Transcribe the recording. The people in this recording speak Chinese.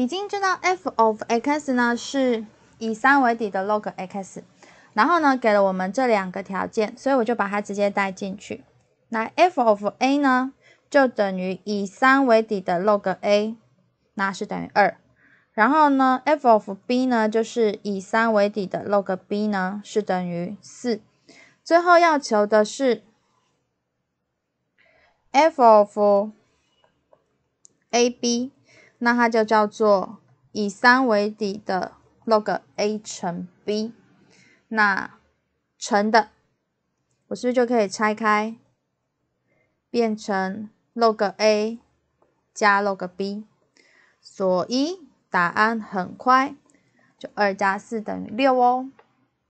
已经知道 f of x 呢是以三为底的 log x，然后呢给了我们这两个条件，所以我就把它直接带进去。那 f of a 呢就等于以三为底的 log a，那是等于二。然后呢 f of b 呢就是以三为底的 log b 呢是等于四。最后要求的是 f of a b。那它就叫做以三为底的 log a 乘 b，那乘的，我是不是就可以拆开，变成 log a 加 log b？所以答案很快就二加四等于六哦。